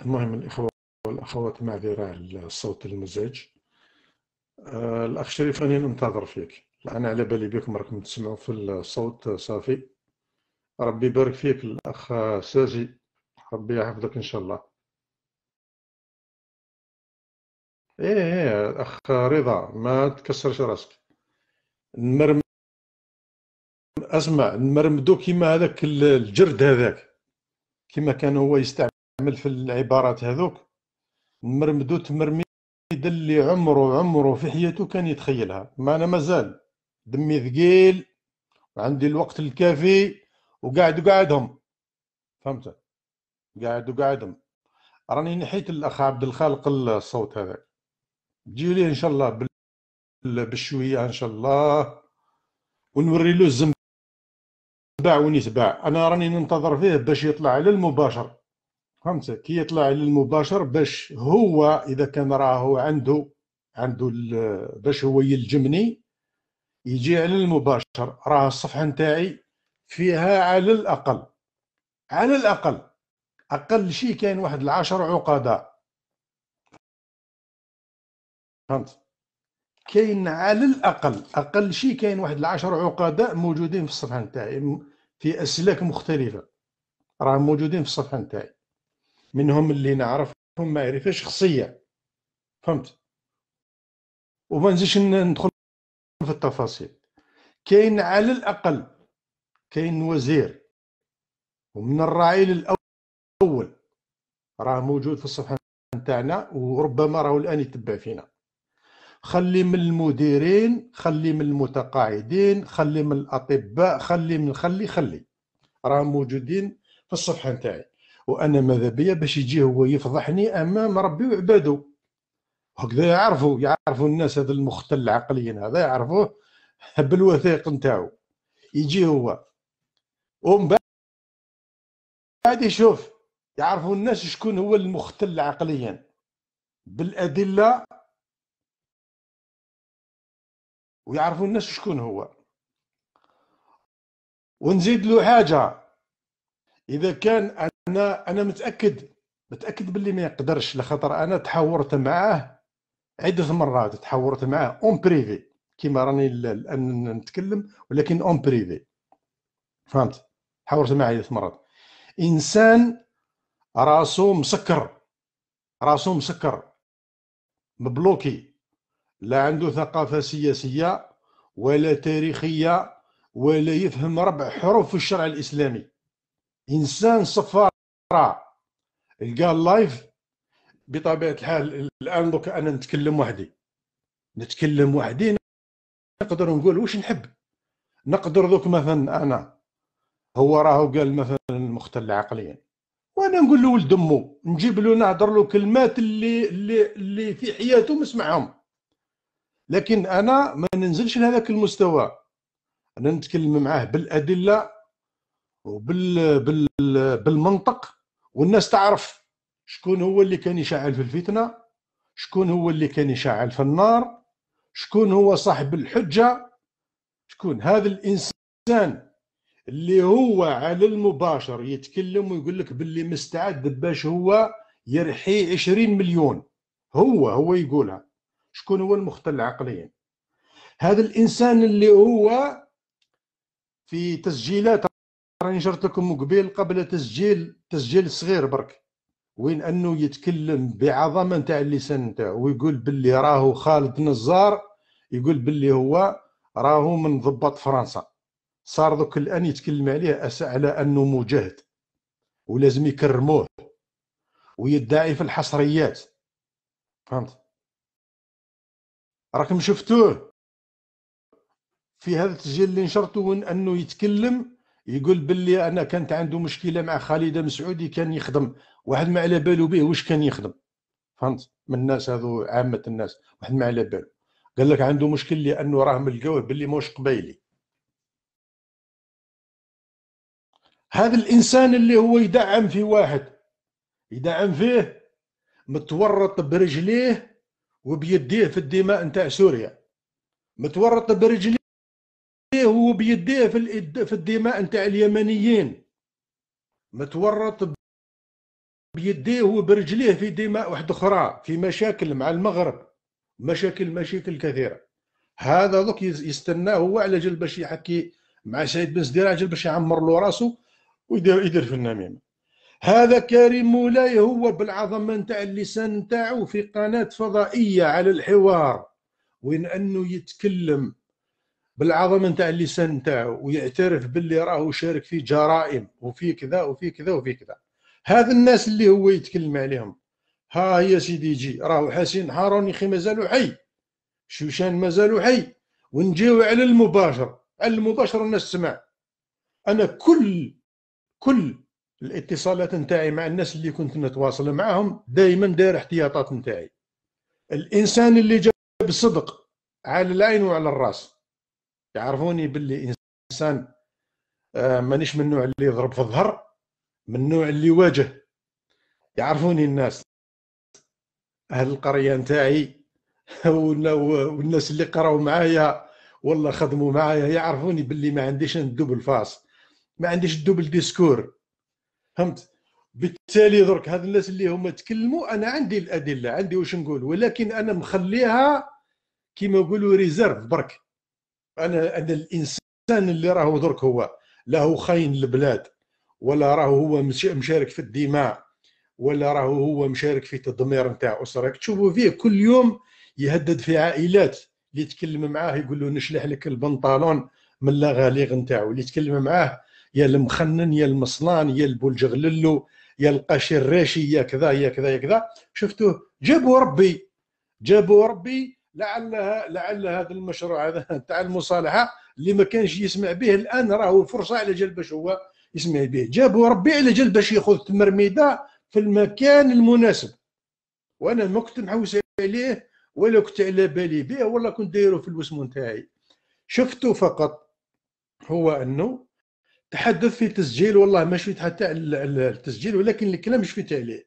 المهم الإخوة والأخوات معذرة على الصوت المزعج آه، الأخ شريف أنا ننتظر فيك أنا على بالي بكم راكم تسمعوا في الصوت صافي ربي يبارك فيك الأخ سازي ربي يحفظك إن شاء الله إيه إيه أخ رضا ما تكسرش راسك نمرم أسمع نمرمدو كيما هذاك الجرد هذاك كيما كان هو يستعمل نستعمل في العبارات هذوك مرمدو تمرميد اللي عمره عمره في حياته كان يتخيلها ما أنا مازال دمي ثقيل وعندي الوقت الكافي وقاعد وقاعدهم فهمت قاعد وقاعدهم راني نحيت الاخ عبد الخالق الصوت هذاك جي ان شاء الله بال... بالشويه ان شاء الله ونوري له الزنبع ونتباع انا راني ننتظر فيه باش يطلع على المباشر فهمت كي يطلع للمباشر باش هو اذا كان راهو عنده عنده باش هو يلجمني يجي على المباشر راه الصفحه نتاعي فيها على الاقل على الاقل اقل شيء كاين واحد العشر عقداء فهمت كاين على الاقل اقل شيء كاين واحد العشر عقداء موجودين في الصفحه نتاعي في اسلاك مختلفه راهم موجودين في الصفحه نتاعي منهم اللي نعرفهم معرفه شخصيه فهمت وما نزيدش ندخل في التفاصيل كاين على الاقل كاين وزير ومن الرعيل الاول راه موجود في الصفحه نتاعنا وربما راهو الان يتبع فينا خلي من المديرين خلي من المتقاعدين خلي من الاطباء خلي من خلي خلي راه موجودين في الصفحه نتاعي وانا ماذا بيا باش يجي هو يفضحني امام ربي وعباده هكذا يعرفوا يعرفوا الناس هذا المختل عقليا هذا يعرفوه بالوثائق نتاعو يجي هو ومن بعد يشوف يعرفوا الناس شكون هو المختل عقليا بالادله ويعرفوا الناس شكون هو ونزيد له حاجه اذا كان انا انا متاكد متاكد باللي ما يقدرش لخاطر انا تحاورت معاه عده مرات تحاورت معاه اون بريفي كيما راني الان نتكلم ولكن اون بريفي فهمت تحاورت معاه عده مرات انسان راسو مسكر راسو مسكر مبلوكي لا عنده ثقافه سياسيه ولا تاريخيه ولا يفهم ربع حروف في الشرع الاسلامي انسان صفار راه لقى اللايف بطبيعه الحال الان دوك انا نتكلم وحدي نتكلم وحدي نقدر نقول واش نحب نقدر دوك مثلا انا هو راهو قال مثلا مختل عقليا وانا نقول له ولد امه نجيب له نهضر له كلمات اللي اللي اللي في حياته ما سمعهم لكن انا ما ننزلش لهذاك المستوى انا نتكلم معاه بالادله وبال بال بالمنطق والناس تعرف شكون هو اللي كان يشعل في الفتنه شكون هو اللي كان يشعل في النار شكون هو صاحب الحجه شكون هذا الانسان اللي هو على المباشر يتكلم ويقول لك باللي مستعد باش هو يرحي 20 مليون هو هو يقولها شكون هو المختل عقليا هذا الانسان اللي هو في تسجيلات راني جرت لكم مقبل قبل تسجيل تسجيل صغير برك وين انه يتكلم بعظمه نتاع اللسان نتاعو ويقول باللي راهو خالد نزار يقول باللي هو راهو من ضباط فرنسا صار دوك الان يتكلم عليه على انه مجاهد ولازم يكرموه ويدعي في الحصريات فهمت راكم شفتوه في هذا التسجيل اللي نشرته انه يتكلم يقول باللي انا كانت عنده مشكله مع خالد مسعودي كان يخدم واحد ما على بالو به واش كان يخدم فهمت من الناس هذو عامه الناس واحد ما على بالو قال لك عنده مشكل لانه راه ملقاوه باللي موش قبايلي هذا الانسان اللي هو يدعم في واحد يدعم فيه متورط برجليه وبيديه في الدماء نتاع سوريا متورط برجليه يديه بيديه في في الدماء نتاع اليمنيين متورط بيديه وبرجليه في دماء واحد أخرى في مشاكل مع المغرب مشاكل مشاكل كثيرة هذا دوك يستناه هو على جل باش يحكي مع سعيد بن سدير على جل باش يعمر له راسه ويدير يدير في النميمة هذا كريم مولاي هو بالعظمة نتاع اللسان نتاعو في قناة فضائية على الحوار وين أنه يتكلم بالعظمه نتاع اللسان نتاعو ويعترف باللي راهو شارك في جرائم وفي كذا وفي كذا وفي كذا هذا الناس اللي هو يتكلم عليهم ها هي سيدي جي راهو حسين حاروني يخي مازالو حي شوشان مازالو حي ونجيو على المباشر على المباشر الناس تسمع انا كل كل الاتصالات نتاعي مع الناس اللي كنت نتواصل معاهم دائما داير احتياطات نتاعي الانسان اللي جاب بصدق على العين وعلى الراس يعرفوني باللي انسان آه، مانيش من النوع اللي يضرب في الظهر من النوع اللي يواجه يعرفوني الناس اهل القريه نتاعي والناس اللي قراو معايا ولا خدموا معايا يعرفوني باللي ما عنديش الدوبل فاس ما عنديش الدوبل ديسكور فهمت بالتالي درك هاد الناس اللي هما تكلموا انا عندي الادله عندي واش نقول ولكن انا مخليها كيما يقولوا ريزيرف برك انا ان الانسان اللي راهو درك هو لا خاين البلاد ولا راهو هو مشارك في الدماء ولا راهو هو مشارك في تدمير نتاع اسره تشوفوا فيه كل يوم يهدد في عائلات اللي يتكلم معاه يقول له نشلح لك البنطلون من لا غاليغ نتاعو اللي يتكلم معاه يا المخنن يا المصنان يا البولجغللو يا القاشي الراشي يا كذا يا كذا يا كذا شفتوه جابوا ربي جابوا ربي لعلها لعل هذا المشروع هذا تاع المصالحه اللي ما كانش يسمع به الان راهو فرصه على جل باش هو يسمع به جابوا ربي على جل باش ياخذ التمرميده في المكان المناسب وانا ما كنت محوس عليه ولا كنت على بالي به ولا كنت دايره في الوسم نتاعي شفته فقط هو انه تحدث في تسجيل والله ما شفت حتى التسجيل ولكن الكلام شفت عليه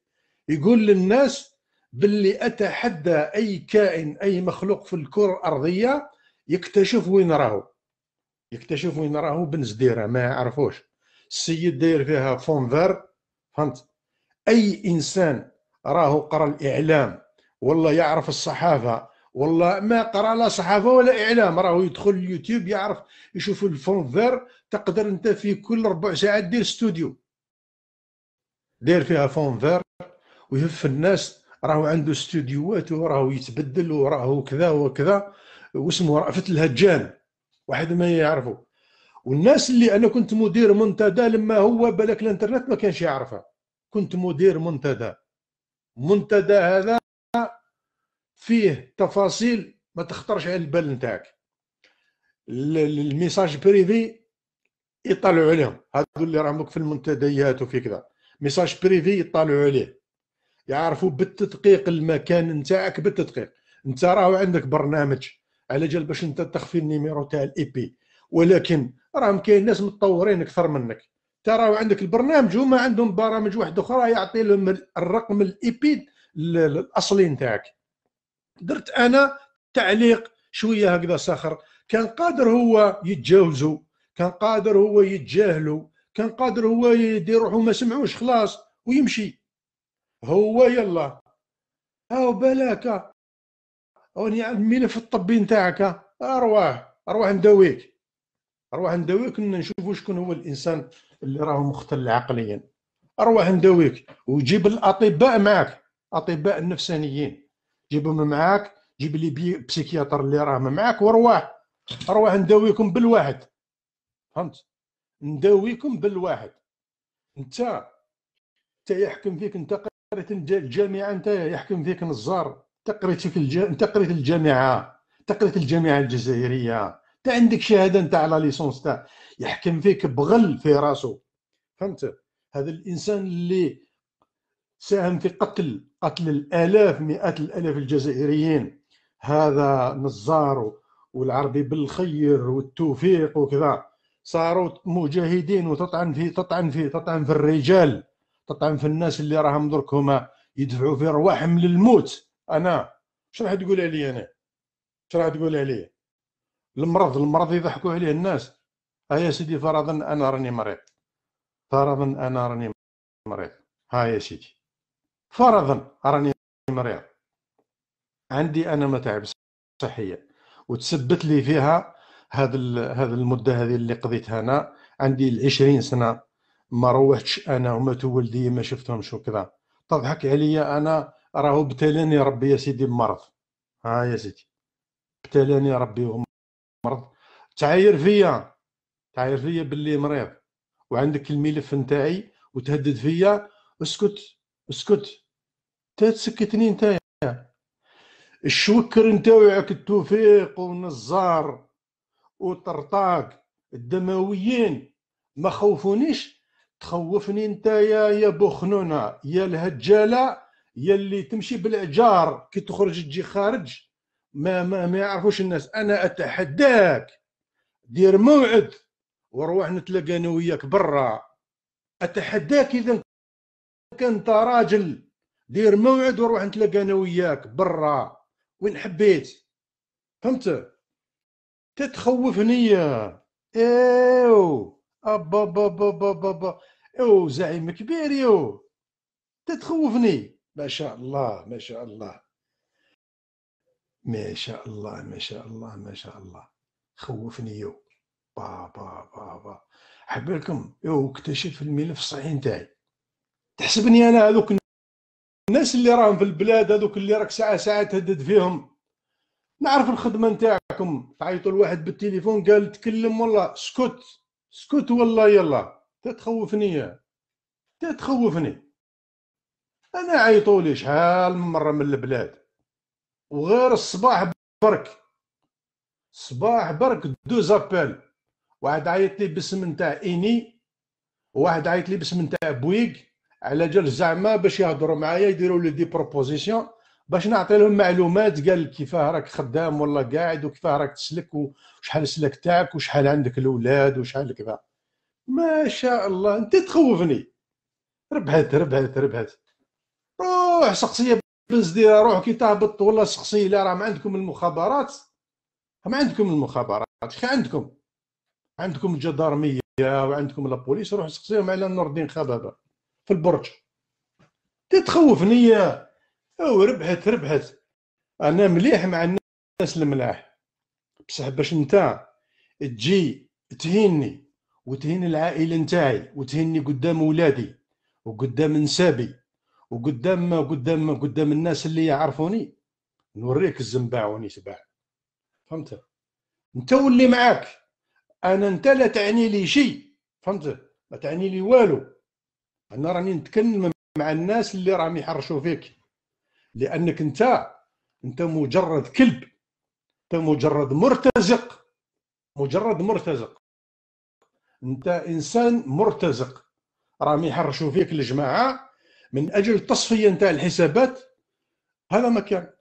يقول للناس باللي اتحدى اي كائن اي مخلوق في الكره الارضيه يكتشف وين راهو يكتشف وين راهو بنزديره ما يعرفوش السيد داير فيها فون فير فهمت اي انسان راهو قرا الاعلام والله يعرف الصحافه والله ما قرا لا صحافه ولا اعلام راهو يدخل اليوتيوب يعرف يشوف الفون فير تقدر انت في كل ربع ساعه دير استوديو داير فيها فون فير ويهف الناس راهو عنده استوديوات وراهو يتبدل وراهو كذا وكذا واسمه رأفت الهجان واحد ما يعرفه والناس اللي انا كنت مدير منتدى لما هو بالك الانترنت ما كانش يعرفها كنت مدير منتدى منتدى هذا فيه تفاصيل ما تخطرش على البال نتاعك الميساج بريفي يطالعوا عليهم هذو اللي راهم في المنتديات وفي كذا ميساج بريفي يطالعوا عليه يعرفوا بالتدقيق المكان نتاعك بالتدقيق انت راهو عندك برنامج على جال باش انت تخفي النيميرو تاع الاي بي ولكن راهم كاين ناس متطورين اكثر منك انت راهو عندك البرنامج هما عندهم برامج واحده اخرى يعطي لهم الرقم الاي بي الاصلي نتاعك درت انا تعليق شويه هكذا ساخر كان قادر هو يتجاوزه كان قادر هو يتجاهله كان قادر هو يدير روحه ما سمعوش خلاص ويمشي هو يلا او بلاك اوني الملف الطبي نتاعك ارواح ارواح نداويك ارواح نداويك نشوفوا شكون هو الانسان اللي راه مختل عقليا ارواح نداويك وجيب الاطباء معك اطباء النفسانيين جيبهم معاك جيب لي بسيكياتر اللي راهم معاك وارواح ارواح نداويكم بالواحد فهمت نداويكم بالواحد انت انت يحكم فيك انت قريت الجامعه انت يحكم فيك نزار تقريت في الج... انت قريت الجامعه تقريت الجامعه الجزائريه انت عندك شهاده انت على ليسونس تاع يحكم فيك بغل في راسو فهمت هذا الانسان اللي ساهم في قتل قتل الالاف مئات الالاف الجزائريين هذا نزار والعربي بالخير والتوفيق وكذا صاروا مجاهدين وتطعن في تطعن في تطعن في الرجال تطعن في الناس اللي راهم درك هما يدفعوا في رواحهم للموت انا واش راح تقول علي انا واش راح تقول علي المرض المرض يضحكوا عليه الناس ها يا سيدي فرضا انا راني مريض فرضا انا راني مريض ها يا سيدي فرضا راني مريض عندي انا متاعب صحيه وتثبت لي فيها هذا هذا المده هذه اللي قضيتها انا عندي 20 سنه ما روحتش انا وماتوا ولدي ما شفتهمش وكذا تضحك عليا انا راهو ابتلاني ربي يا سيدي بمرض ها يا سيدي ابتلاني ربي بمرض تعاير فيا تعاير فيا باللي مريض وعندك الملف نتاعي وتهدد فيا اسكت اسكت تسكتني نتايا الشوكر نتاوعك التوفيق والنزار وطرطاق الدمويين ما خوفونيش تخوفني انت يا يا بوخنونه يا الهجاله يا اللي تمشي بالعجار كي تخرج تجي خارج ما ما, ما يعرفوش الناس انا اتحداك دير موعد وروح نتلاقى انا وياك برا اتحداك اذا كنت راجل دير موعد وروح نتلاقى انا وياك برا وين حبيت فهمت تتخوفني ايوه ابا با با با با با او زعيم كبير يو تتخوفني ما شاء الله ما شاء الله ما شاء الله ما شاء الله ما شاء الله خوفني يو بابا بابا حبالكم يو اكتشف الملف الصحيح نتاعي تحسبني انا هذوك الناس اللي راهم في البلاد هذوك اللي راك ساعه ساعه تهدد فيهم نعرف الخدمه نتاعكم تعيطوا لواحد بالتليفون قال تكلم والله اسكت اسكت والله يلا تتخوفني تتخوفني انا عيطولي شحال من مره من البلاد وغير الصباح برك الصباح برك دو زابيل واحد عيط لي باسم نتاع اني وواحد عيط لي باسم نتاع بويك على جال زعما باش يهضروا معايا يديروا لي دي بروبوزيسيون باش نعطي لهم معلومات قال كيفاه راك خدام والله قاعد وكيفاه راك تسلك وشحال السلك تاعك وشحال عندك الاولاد وشحال كذا ما شاء الله انت تخوفني ربحت ربحت ربحت روح سقسيه بنزديره روح كي تهبط والله سقسية لا راه ما عندكم المخابرات ما عندكم المخابرات خي عندكم عندكم الجدارميه وعندكم لابوليس روح سقسيهم على نور الدين خبابه في البرج تتخوفني او ربحت ربحت انا مليح مع الناس الملاح بصح باش انت تجي تهيني وتهين العائله نتاعي وتهيني قدام ولادي وقدام نسابي وقدام قدام قدام الناس اللي يعرفوني نوريك الزنباع وني تباع فهمت انت واللي معاك انا انت لا تعني لي شيء فهمت ما تعني لي والو انا راني نتكلم مع الناس اللي راهم يحرشوا فيك لانك انت انت مجرد كلب انت مجرد مرتزق مجرد مرتزق انت انسان مرتزق راهم يحرشوا فيك الجماعه من اجل تصفيه نتاع الحسابات هذا مكان